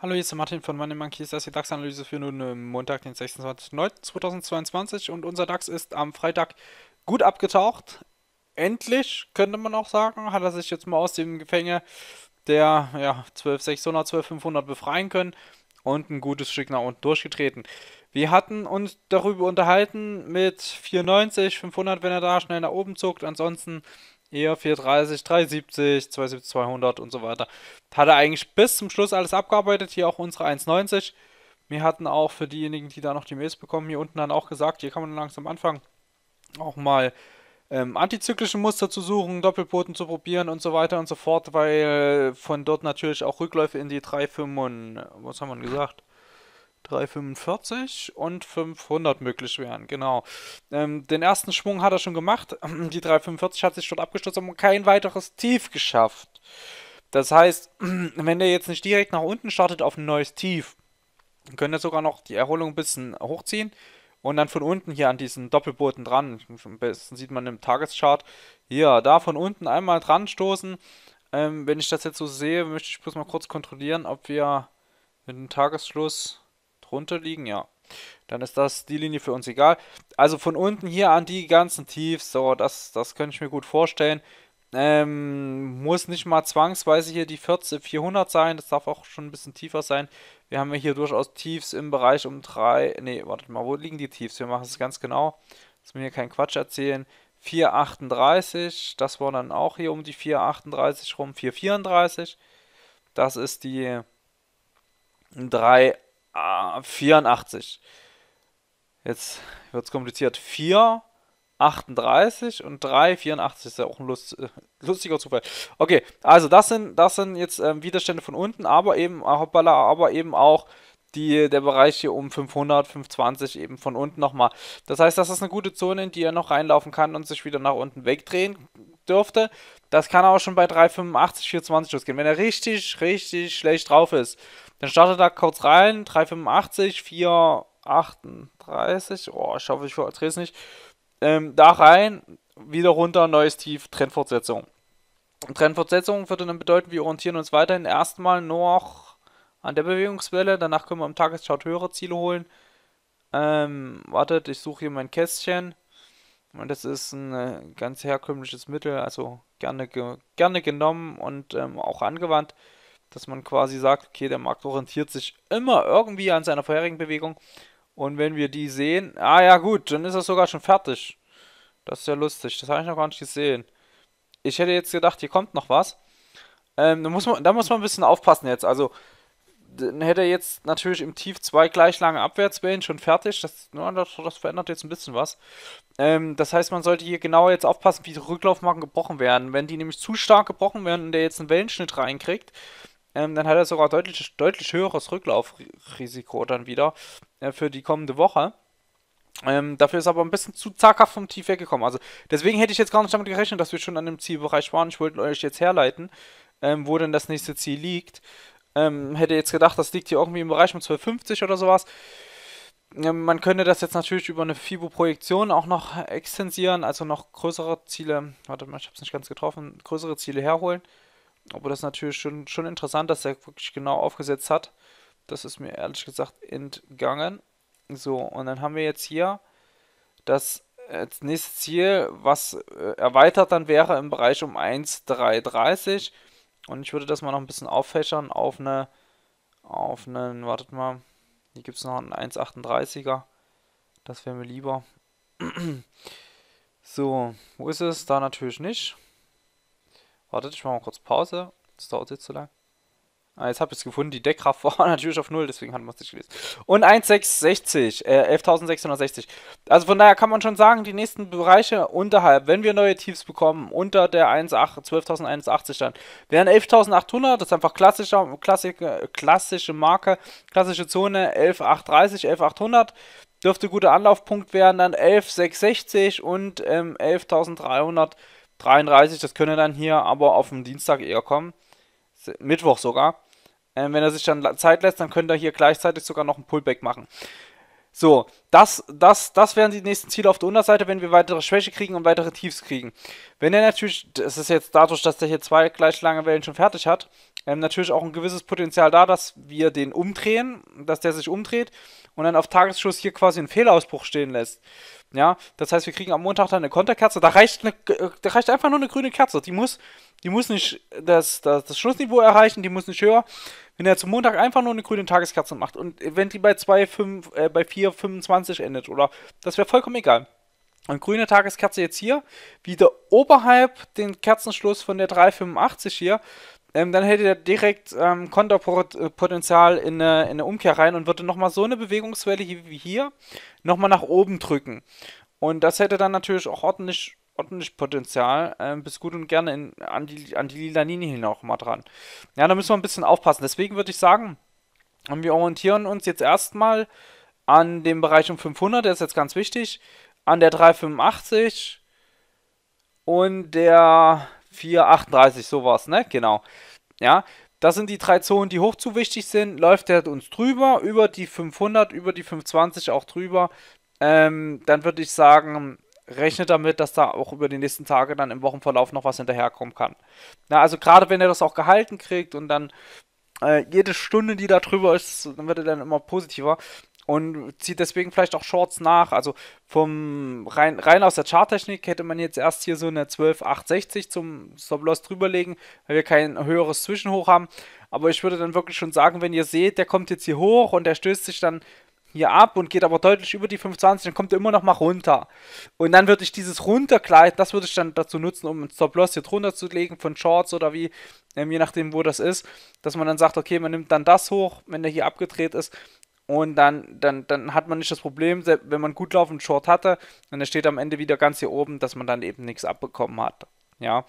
Hallo, hier ist der Martin von Money Monkeys. Das ist die DAX-Analyse für nun ähm, Montag, den 26.09.2022 und unser DAX ist am Freitag gut abgetaucht. Endlich, könnte man auch sagen, hat er sich jetzt mal aus dem Gefänge der ja, 12.600, 12.500 befreien können und ein gutes Stück nach unten durchgetreten. Wir hatten uns darüber unterhalten mit 490, 500, wenn er da schnell nach oben zuckt. Ansonsten eher 430, 370, 270, 200 und so weiter. Hat er eigentlich bis zum Schluss alles abgearbeitet. Hier auch unsere 190. Wir hatten auch für diejenigen, die da noch die Mails bekommen, hier unten dann auch gesagt, hier kann man langsam anfangen, auch mal ähm, antizyklische Muster zu suchen, Doppelboten zu probieren und so weiter und so fort, weil äh, von dort natürlich auch Rückläufe in die 3,5, äh, was haben wir gesagt? 345 und 500 möglich wären, genau. Ähm, den ersten Schwung hat er schon gemacht. Die 345 hat sich dort abgestürzt und kein weiteres Tief geschafft. Das heißt, wenn er jetzt nicht direkt nach unten startet auf ein neues Tief, können wir sogar noch die Erholung ein bisschen hochziehen und dann von unten hier an diesen Doppelboden dran. Am besten sieht man im Tageschart. Hier, da von unten einmal dran stoßen. Ähm, wenn ich das jetzt so sehe, möchte ich bloß mal kurz kontrollieren, ob wir mit dem Tagesschluss runterliegen, ja. Dann ist das die Linie für uns egal. Also von unten hier an die ganzen Tiefs, so, das, das könnte ich mir gut vorstellen. Ähm, muss nicht mal zwangsweise hier die 40, 400 sein, das darf auch schon ein bisschen tiefer sein. Wir haben ja hier durchaus Tiefs im Bereich um 3, ne, wartet mal, wo liegen die Tiefs? Wir machen es ganz genau, dass wir hier keinen Quatsch erzählen. 4,38, das war dann auch hier um die 4,38 rum, 4,34. Das ist die 3, ah, 84. Jetzt wird es kompliziert. 4, 38 und 3, 84 ist ja auch ein Lust, äh, lustiger Zufall. Okay, also das sind, das sind jetzt ähm, Widerstände von unten, aber eben, ah, hoppala, aber eben auch die, der Bereich hier um 500, 520 eben von unten nochmal. Das heißt, das ist eine gute Zone, in die er noch reinlaufen kann und sich wieder nach unten wegdrehen dürfte. Das kann auch schon bei 3,85, 4,20 losgehen. Wenn er richtig, richtig schlecht drauf ist, dann startet er kurz rein, 385, 438, oh, ich hoffe, ich verdrehe es nicht. Ähm, da rein, wieder runter, neues Tief, Trendfortsetzung. Trendfortsetzung würde dann bedeuten, wir orientieren uns weiterhin erstmal noch an der Bewegungswelle, danach können wir im Tageschart höhere Ziele holen. Ähm, wartet, ich suche hier mein Kästchen. Und das ist ein äh, ganz herkömmliches Mittel, also gerne, ge gerne genommen und ähm, auch angewandt dass man quasi sagt, okay, der Markt orientiert sich immer irgendwie an seiner vorherigen Bewegung. Und wenn wir die sehen, ah ja gut, dann ist das sogar schon fertig. Das ist ja lustig, das habe ich noch gar nicht gesehen. Ich hätte jetzt gedacht, hier kommt noch was. Ähm, da, muss man, da muss man ein bisschen aufpassen jetzt. Also, dann hätte er jetzt natürlich im Tief zwei gleich lange Abwärtswellen schon fertig. Das, das verändert jetzt ein bisschen was. Ähm, das heißt, man sollte hier genau jetzt aufpassen, wie die Rücklaufmarken gebrochen werden. Wenn die nämlich zu stark gebrochen werden und der jetzt einen Wellenschnitt reinkriegt, ähm, dann hat er sogar deutlich, deutlich höheres Rücklaufrisiko dann wieder äh, für die kommende Woche. Ähm, dafür ist aber ein bisschen zu zaghaft vom Tief weggekommen. Also deswegen hätte ich jetzt gar nicht damit gerechnet, dass wir schon an dem Zielbereich waren. Ich wollte euch jetzt herleiten, ähm, wo denn das nächste Ziel liegt. Ähm, hätte jetzt gedacht, das liegt hier irgendwie im Bereich von 1250 oder sowas. Ähm, man könnte das jetzt natürlich über eine FIBO-Projektion auch noch extensieren, also noch größere Ziele, warte mal, ich habe es nicht ganz getroffen, größere Ziele herholen. Aber das ist natürlich schon, schon interessant, dass er wirklich genau aufgesetzt hat. Das ist mir ehrlich gesagt entgangen. So, und dann haben wir jetzt hier das äh, als nächstes Ziel, was äh, erweitert dann wäre im Bereich um 1,330. Und ich würde das mal noch ein bisschen auffächern auf eine, auf einen, wartet mal, hier gibt es noch einen 1,38er. Das wäre mir lieber. so, wo ist es? Da natürlich nicht. Wartet, ich mache mal kurz Pause. Das dauert jetzt zu lang. Ah, jetzt habe ich es gefunden. Die Deckkraft war natürlich auf Null, deswegen hat man es nicht gelesen. Und 1660, äh, 11.660. Also von daher kann man schon sagen, die nächsten Bereiche unterhalb, wenn wir neue Tiefs bekommen, unter der 12.081 dann, wären 11.800, das ist einfach klassischer, klassische, klassische Marke, klassische Zone, 11.830, 11.800. Dürfte guter Anlaufpunkt werden, dann 11.660 und ähm, 11.300 33, das könnte dann hier aber auf dem Dienstag eher kommen. Mittwoch sogar. Ähm, wenn er sich dann Zeit lässt, dann könnte er hier gleichzeitig sogar noch ein Pullback machen. So, das, das, das wären die nächsten Ziele auf der Unterseite, wenn wir weitere Schwäche kriegen und weitere Tiefs kriegen. Wenn er natürlich, das ist jetzt dadurch, dass er hier zwei gleich lange Wellen schon fertig hat, ähm, natürlich auch ein gewisses Potenzial da, dass wir den umdrehen, dass der sich umdreht und dann auf Tagesschuss hier quasi einen Fehlausbruch stehen lässt. Ja, das heißt, wir kriegen am Montag dann eine Konterkerze. Da reicht, eine, da reicht einfach nur eine grüne Kerze. Die muss, die muss nicht das, das, das Schlussniveau erreichen, die muss nicht höher. Wenn er zum Montag einfach nur eine grüne Tageskerze macht und wenn die bei 2, 5, äh, bei 4, 25 endet, oder das wäre vollkommen egal. Und grüne Tageskerze jetzt hier, wieder oberhalb den Kerzenschluss von der 385 hier, ähm, dann hätte er direkt ähm, Konterpotenzial äh, in eine, in eine Umkehr rein und würde nochmal so eine Bewegungswelle wie hier nochmal nach oben drücken. Und das hätte dann natürlich auch ordentlich, ordentlich Potenzial, ähm, bis gut und gerne in, an, die, an die lila Nini hin auch mal dran. Ja, da müssen wir ein bisschen aufpassen. Deswegen würde ich sagen, wir orientieren uns jetzt erstmal an dem Bereich um 500, der ist jetzt ganz wichtig, an der 385 und der 4, 38, sowas, ne? Genau. Ja, das sind die drei Zonen, die hoch zu wichtig sind. Läuft der uns drüber, über die 500, über die 520 auch drüber, ähm, dann würde ich sagen, rechnet damit, dass da auch über die nächsten Tage dann im Wochenverlauf noch was hinterherkommen kann. Na, also gerade wenn er das auch gehalten kriegt und dann äh, jede Stunde, die da drüber ist, dann wird er dann immer positiver und zieht deswegen vielleicht auch Shorts nach. Also vom rein, rein aus der Charttechnik hätte man jetzt erst hier so eine 12,860 zum Stop-Loss drüberlegen, weil wir kein höheres Zwischenhoch haben. Aber ich würde dann wirklich schon sagen, wenn ihr seht, der kommt jetzt hier hoch und der stößt sich dann hier ab und geht aber deutlich über die 25, dann kommt er immer noch mal runter. Und dann würde ich dieses runtergleiten, das würde ich dann dazu nutzen, um einen Stop-Loss hier drunter zu legen von Shorts oder wie, ähm, je nachdem, wo das ist, dass man dann sagt, okay, man nimmt dann das hoch, wenn der hier abgedreht ist, und dann, dann, dann hat man nicht das Problem, wenn man gut laufen Short hatte, dann steht am Ende wieder ganz hier oben, dass man dann eben nichts abbekommen hat. Ja.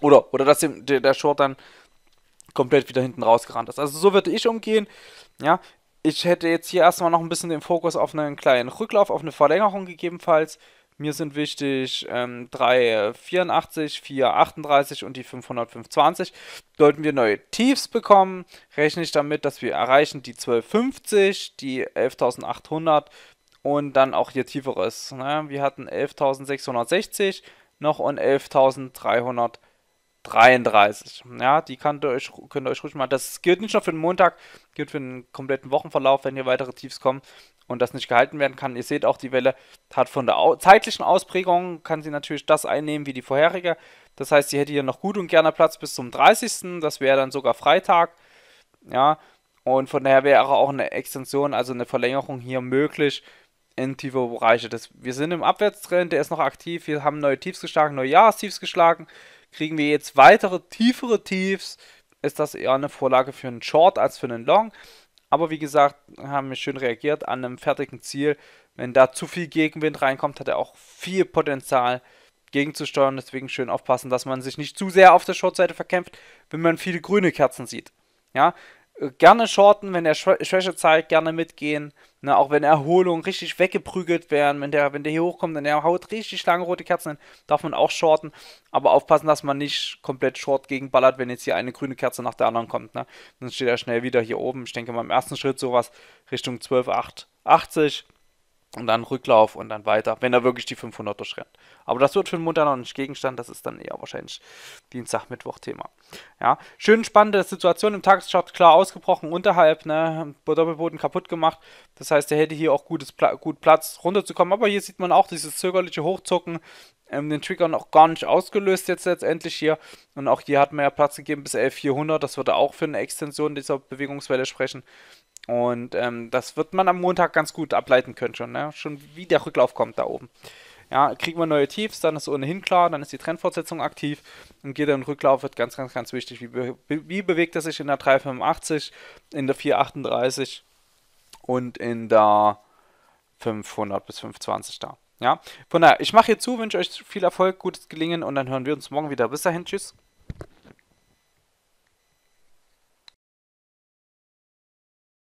Oder, oder dass der Short dann komplett wieder hinten rausgerannt ist. Also so würde ich umgehen. Ja, ich hätte jetzt hier erstmal noch ein bisschen den Fokus auf einen kleinen Rücklauf, auf eine Verlängerung gegebenenfalls. Mir sind wichtig ähm, 384, 438 äh, und die 525. Sollten wir neue Tiefs bekommen, rechne ich damit, dass wir erreichen die 1250, die 11.800 und dann auch hier tieferes. Ne? Wir hatten 11.660 noch und 11.300. 33. Ja, die könnt ihr euch, könnt ihr euch ruhig mal. Das gilt nicht nur für den Montag, gilt für den kompletten Wochenverlauf, wenn hier weitere Tiefs kommen und das nicht gehalten werden kann. Ihr seht auch, die Welle hat von der au zeitlichen Ausprägung, kann sie natürlich das einnehmen wie die vorherige. Das heißt, sie hätte hier noch gut und gerne Platz bis zum 30. Das wäre dann sogar Freitag. Ja, und von daher wäre auch eine Extension, also eine Verlängerung hier möglich in tiefe Bereiche. Das, wir sind im Abwärtstrend, der ist noch aktiv. Wir haben neue Tiefs geschlagen, neue Jahrestiefs geschlagen kriegen wir jetzt weitere tiefere Tiefs, ist das eher eine Vorlage für einen Short als für einen Long. Aber wie gesagt, haben wir schön reagiert an einem fertigen Ziel. Wenn da zu viel Gegenwind reinkommt, hat er auch viel Potenzial gegenzusteuern. Deswegen schön aufpassen, dass man sich nicht zu sehr auf der Shortseite verkämpft, wenn man viele grüne Kerzen sieht. Ja, gerne shorten, wenn er Schwäche zeigt, gerne mitgehen. Ne, auch wenn Erholungen richtig weggeprügelt werden, wenn der, wenn der hier hochkommt und der haut richtig lange rote Kerzen, hin, darf man auch shorten. Aber aufpassen, dass man nicht komplett short gegenballert, wenn jetzt hier eine grüne Kerze nach der anderen kommt. Ne? Dann steht er schnell wieder hier oben. Ich denke mal im ersten Schritt sowas Richtung 12, und dann Rücklauf und dann weiter, wenn er wirklich die 500 durchrennt. Aber das wird für den Montag noch nicht Gegenstand, das ist dann eher wahrscheinlich Dienstag-Mittwoch-Thema. Ja, schön spannende Situation im Tagesschart, klar ausgebrochen, unterhalb, ne, Doppelboden kaputt gemacht. Das heißt, er hätte hier auch gutes Pla gut Platz runterzukommen. Aber hier sieht man auch dieses zögerliche Hochzucken, ähm, den Trigger noch gar nicht ausgelöst jetzt letztendlich hier. Und auch hier hat man ja Platz gegeben bis 11.400, das würde auch für eine Extension dieser Bewegungswelle sprechen. Und ähm, das wird man am Montag ganz gut ableiten können schon, ne? Schon wie der Rücklauf kommt da oben. Ja, kriegen wir neue Tiefs, dann ist ohnehin klar, dann ist die Trendfortsetzung aktiv und geht dann Rücklauf, wird ganz, ganz, ganz wichtig. Wie, be wie bewegt er sich in der 385, in der 438 und in der 500 bis 520 da. Ja, von daher, ich mache hier zu, wünsche euch viel Erfolg, gutes Gelingen und dann hören wir uns morgen wieder. Bis dahin, tschüss.